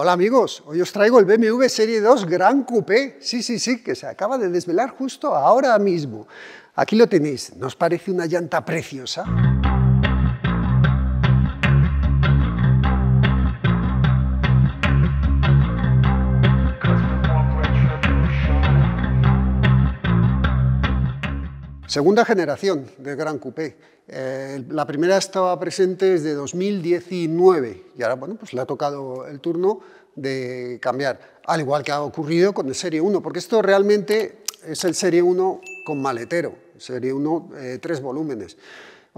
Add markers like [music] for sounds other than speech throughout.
Hola amigos, hoy os traigo el BMW Serie 2 Gran Coupé, sí, sí, sí, que se acaba de desvelar justo ahora mismo. Aquí lo tenéis, ¿nos parece una llanta preciosa? Segunda generación del Gran Coupé. Eh, la primera estaba presente desde 2019 y ahora bueno, pues le ha tocado el turno de cambiar, al igual que ha ocurrido con el Serie 1, porque esto realmente es el Serie 1 con maletero, Serie 1 eh, tres volúmenes.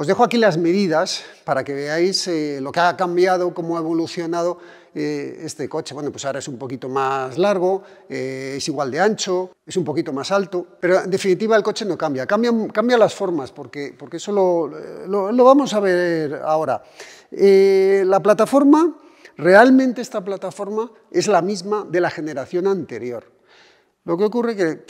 Os dejo aquí las medidas para que veáis eh, lo que ha cambiado, cómo ha evolucionado eh, este coche. Bueno, pues ahora es un poquito más largo, eh, es igual de ancho, es un poquito más alto, pero en definitiva el coche no cambia. Cambia las formas, porque, porque eso lo, vamos a ver ahora. la plataforma, realmente esta plataforma es la misma de la generación anterior. Lo que ocurre que...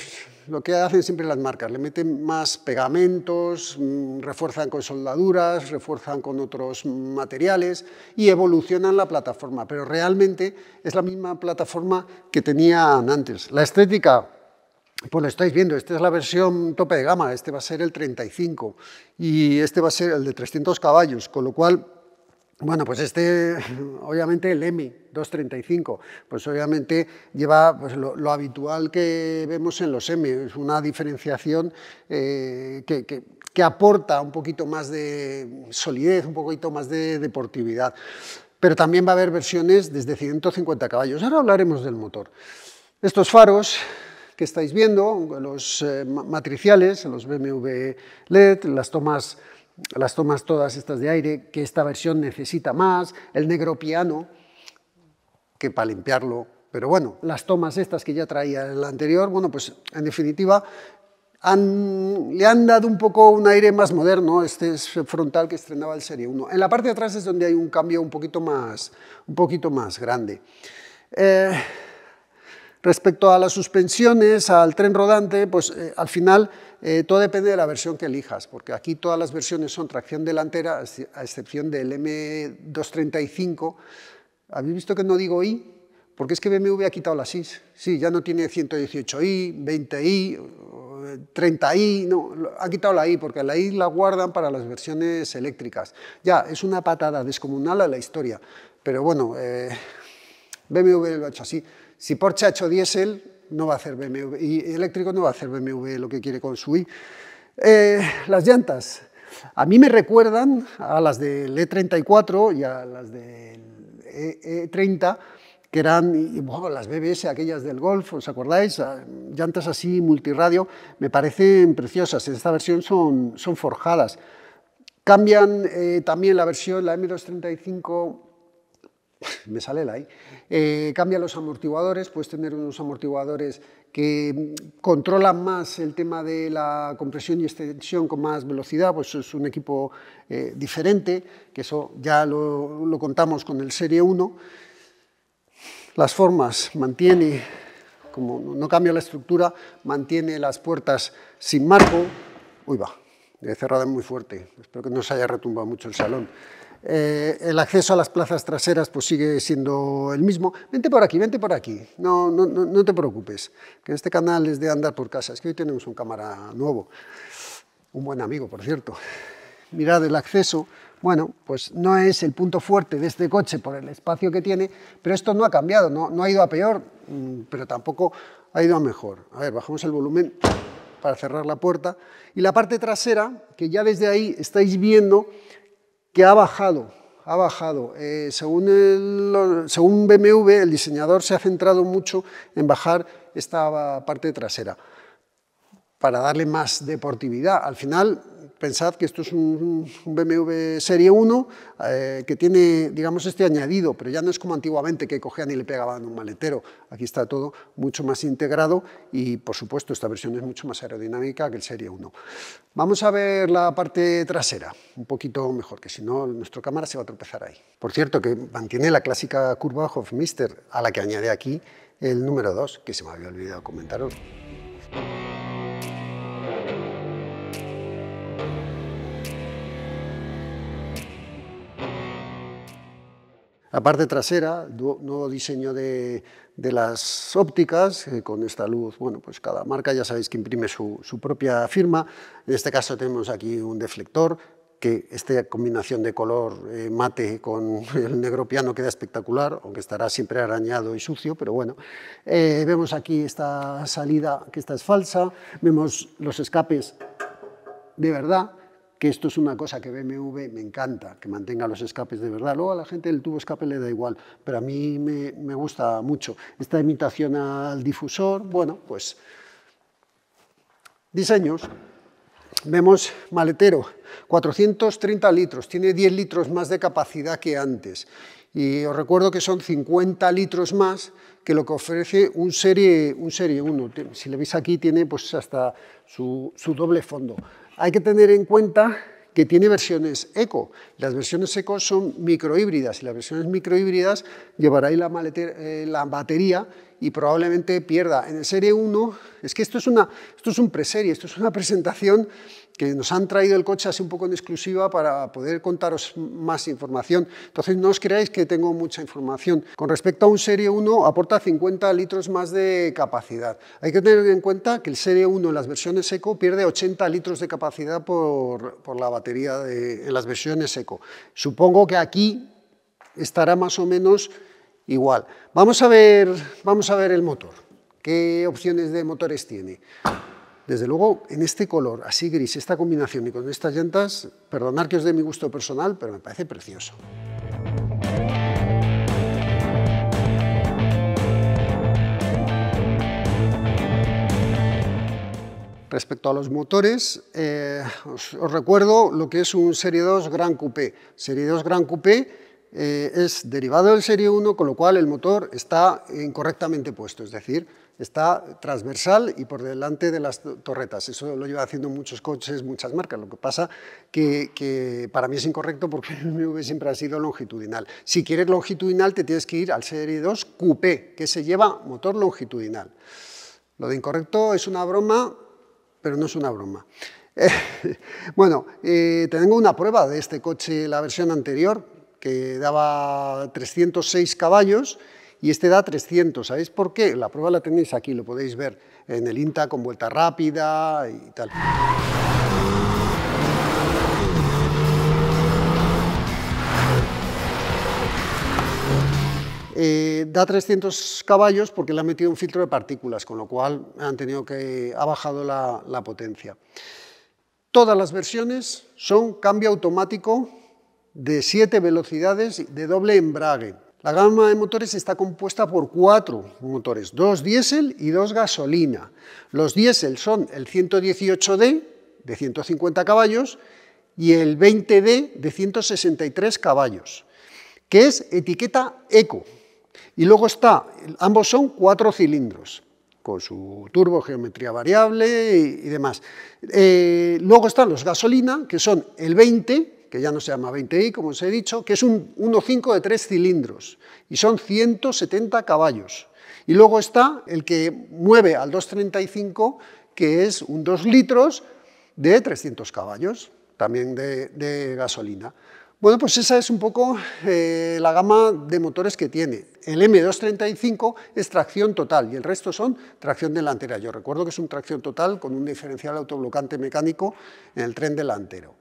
Lo que hacen siempre las marcas, le meten más pegamentos, mm, refuerzan con soldaduras, refuerzan con otros materiales y evolucionan la plataforma, pero realmente es la misma plataforma que tenían antes. La estética, pues lo estáis viendo, esta es la versión tope de gama, este va a ser el 35 y este va a ser el de 300 caballos, con lo cual bueno, pues este, [laughs] obviamente el M235, pues obviamente lleva pues, lo, habitual que vemos en los M, es una diferenciación eh, que, aporta un poquito más de solidez, un poquito más de deportividad. Pero también va a haber versiones desde 150 caballos. Ahora hablaremos del motor. Estos faros que estáis viendo, los eh, matriciales, los BMW LED, las tomas las tomas todas estas de aire, que esta versión necesita más, el negro piano, que para limpiarlo, pero bueno, las tomas estas que ya traía el anterior, bueno, pues en definitiva le han dado un poco un aire más moderno, este es frontal que estrenaba el Serie 1. En la parte de atrás es donde hay un cambio un poquito más, un poquito más grande. Eh, Respecto a las suspensiones, al tren rodante, pues eh, al final eh, todo depende de la versión que elijas, porque aquí todas las versiones son tracción delantera, a excepción del M235. ¿Habéis visto que no digo I? Porque es que BMW ha quitado las I. Sí, ya no tiene 118i, 20i, 30i, no, ha quitado la i porque la i la guardan para las versiones eléctricas. Ya, es una patada descomunal a la historia, pero bueno, eh, BMW lo ha hecho así. Si Porsche ha hecho diésel, no va a hacer BMW, y eléctrico no va a hacer BMW lo que quiere con su eh, las llantas. A mí me recuerdan a las del E34 y a las del E30, que eran bueno, las BBS, aquellas del Golf, ¿os acordáis? Ah, llantas así, multiradio, me parecen preciosas. En esta versión son, son forjadas. Cambian eh, también la versión, la M235 [laughs] me sale la eh, cambia los amortiguadores, puedes tener unos amortiguadores que controlan más el tema de la compresión y extensión con más velocidad, pues es un equipo eh, diferente, que eso ya lo, lo contamos con el Serie 1. Las formas mantiene, como no cambia la estructura, mantiene las puertas sin marco. Uy, va, he cerrado muy fuerte, espero que no se haya retumbado mucho el salón. Eh, el acceso a las plazas traseras pues sigue siendo el mismo. Vente por aquí, vente por aquí, no, no, te preocupes, que este canal es de andar por casa. Es que hoy tenemos un cámara nuevo, un buen amigo, por cierto. Mirad el acceso, bueno, pues no es el punto fuerte de este coche por el espacio que tiene, pero esto no ha cambiado, no, no ha ido a peor, mm, pero tampoco ha ido a mejor. A ver, bajamos el volumen para cerrar la puerta. Y la parte trasera, que ya desde ahí estáis viendo que ha bajado, ha bajado. Eh, según, según BMW, el diseñador se ha centrado mucho en bajar esta parte trasera para darle más deportividad. Al final, pensad que esto es un, BMW Serie 1 eh, que tiene, digamos, este añadido, pero ya no es como antiguamente que cogían y le pegaban un maletero. Aquí está todo mucho más integrado y, por supuesto, esta versión es mucho más aerodinámica que el Serie 1. Vamos a ver la parte trasera, un poquito mejor, que si no, nuestra cámara se va a tropezar ahí. Por cierto, que mantiene la clásica curva Hofmeister, a la que añade aquí el número 2, que se me había olvidado comentaros. La parte trasera, nuevo diseño de, las ópticas, eh, con esta luz, bueno, pues cada marca ya sabéis que imprime su, propia firma. En este caso tenemos aquí un deflector, que esta combinación de color eh, mate con [laughs] el negro piano queda espectacular, aunque estará siempre arañado y sucio, pero bueno. Eh, vemos aquí esta salida, que esta es falsa, vemos los escapes de verdad, que esto es una cosa que BMW me encanta, que mantenga los escapes de verdad. Luego a la gente del tubo escape le da igual, pero a mí me, gusta mucho. Esta imitación al difusor, bueno, pues diseños. Vemos maletero, 430 litros, tiene 10 litros más de capacidad que antes. Y os recuerdo que son 50 litros más que lo que ofrece un Serie, un serie 1. Si le veis aquí, tiene pues hasta su doble fondo hay que tener en cuenta que tiene versiones eco. Las versiones eco son microhíbridas y las versiones microhíbridas llevará la, eh, la batería y probablemente pierda. En el Serie 1, es que esto es, una, esto es un preserie, esto es una [laughs] presentación que nos han traído el coche así un poco en exclusiva para poder contaros más información. Entonces no os creáis que tengo mucha información. Con respecto a un Serie 1 aporta 50 litros más de capacidad. Hay que tener en cuenta que el Serie 1 en las versiones eco pierde 80 litros de capacidad por, la batería en las versiones eco. Supongo que aquí estará más o menos igual. Vamos a ver, vamos a ver el motor. ¿Qué opciones de motores tiene? Desde luego, en este color, así gris, esta combinación y con estas llantas, perdonad que os dé mi gusto personal, pero me parece precioso. Respecto a los motores, eh, os, recuerdo lo que es un Serie 2 Gran Coupé. Serie 2 Gran Coupé eh, es derivado del Serie 1, con lo cual el motor está incorrectamente puesto, es decir, está transversal y por delante de las torretas. Eso lo lleva haciendo muchos coches, muchas marcas. Lo que pasa que, que para mí es incorrecto porque el MV siempre ha sido longitudinal. Si quieres longitudinal te tienes que ir al Serie 2 Coupé, que se lleva motor longitudinal. Lo de incorrecto es una broma, pero no es una broma. [laughs] bueno, eh, tengo una prueba de este coche, la versión anterior, que daba 306 caballos y este da 300. ¿Sabéis por qué? La prueba la tenéis aquí, lo podéis ver en el INTA con vuelta rápida y tal. Eh, da 300 caballos porque le ha metido un filtro de partículas, con lo cual han tenido que, ha bajado la, la potencia. Todas las versiones son cambio automático de 7 velocidades de doble embrague. La gama de motores está compuesta por cuatro motores, dos diésel y dos gasolina. Los diésel son el 118D de 150 caballos y el 20D de 163 caballos, que es etiqueta eco. Y luego está, ambos son cuatro cilindros, con su turbo, geometría variable y, demás. Eh, luego están los gasolina, que son el 20 que ya no se llama 20i, como os he dicho, que es un 1.5 de tres cilindros y son 170 caballos. Y luego está el que mueve al 235, que es un 2 litros de 300 caballos, también de, gasolina. Bueno, pues esa es un poco eh, la gama de motores que tiene. El M235 es tracción total y el resto son tracción delantera. Yo recuerdo que es un tracción total con un diferencial autoblocante mecánico en el tren delantero.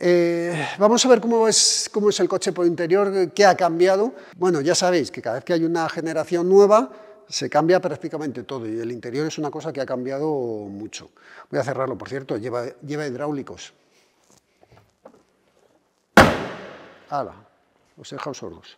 Eh, vamos a ver cómo es, cómo es el coche por interior, qué ha cambiado. Bueno, ya sabéis que cada vez que hay una generación nueva, se cambia prácticamente todo y el interior es una cosa que ha cambiado mucho. Voy a cerrarlo, por cierto, lleva, lleva hidráulicos. Hala, os he dejado sordos.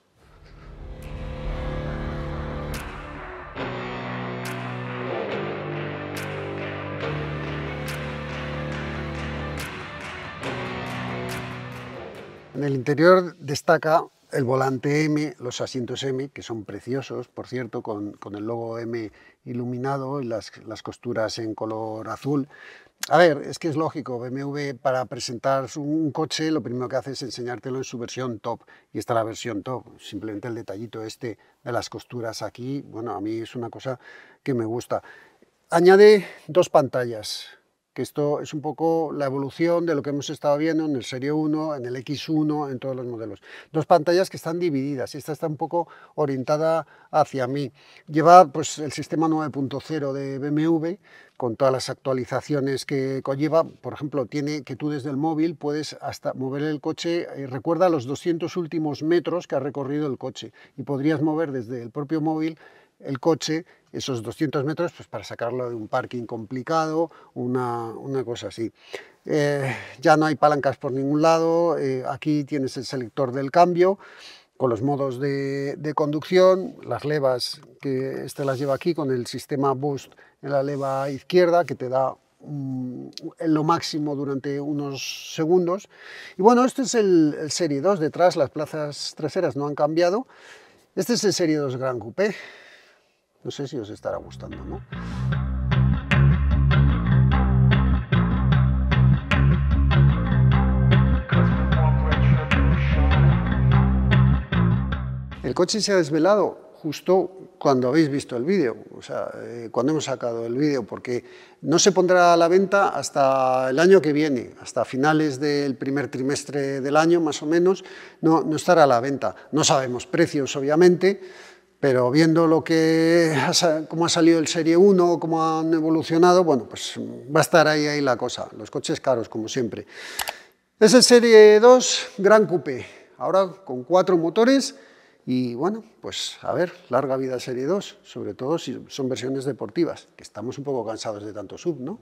En el interior destaca el volante M, los asientos M, que son preciosos, por cierto, con, el logo M iluminado y las, las, costuras en color azul. A ver, es que es lógico, BMW para presentar un coche lo primero que hace es enseñártelo en su versión top, y está la versión top, simplemente el detallito este de las costuras aquí, bueno, a mí es una cosa que me gusta. Añade dos pantallas, que esto es un poco la evolución de lo que hemos estado viendo en el Serie 1, en el X1, en todos los modelos. Dos pantallas que están divididas esta está un poco orientada hacia mí. Lleva pues, el sistema 9.0 de BMW con todas las actualizaciones que conlleva. Por ejemplo, tiene que tú desde el móvil puedes hasta mover el coche, y eh, recuerda los 200 últimos metros que ha recorrido el coche y podrías mover desde el propio móvil el coche esos 200 metros pues, para sacarlo de un parking complicado, una, cosa así. Eh, ya no hay palancas por ningún lado, eh, aquí tienes el selector del cambio con los modos de, conducción, las levas que este las lleva aquí con el sistema Boost en la leva izquierda que te da mm, lo máximo durante unos segundos. Y bueno, este es el, el Serie 2, detrás las plazas traseras no han cambiado. Este es el Serie 2 Gran Coupé, no sé si os estará gustando, ¿no? El coche se ha desvelado justo cuando habéis visto el vídeo, o sea, eh, cuando hemos sacado el vídeo, porque no se pondrá a la venta hasta el año que viene, hasta finales del primer trimestre del año, más o menos, no estará a la venta. No sabemos precios, obviamente, pero viendo lo que cómo ha salido el Serie 1, cómo han evolucionado, bueno, pues mm, va a estar ahí, ahí la cosa. Los coches caros, como siempre. Es el Serie 2 Gran Coupé, ahora con cuatro motores y, bueno, pues a ver, larga vida Serie 2, sobre todo si son versiones deportivas, que estamos un poco cansados de tanto sub, ¿no?